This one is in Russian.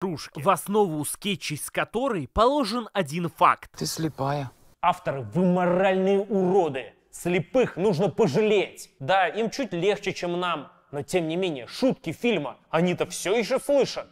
кружки, в основу скетчей с которой положен один факт. Ты слепая. Авторы, вы моральные уроды. Слепых нужно пожалеть. Да, им чуть легче, чем нам. Но тем не менее, шутки фильма они-то все еще слышат.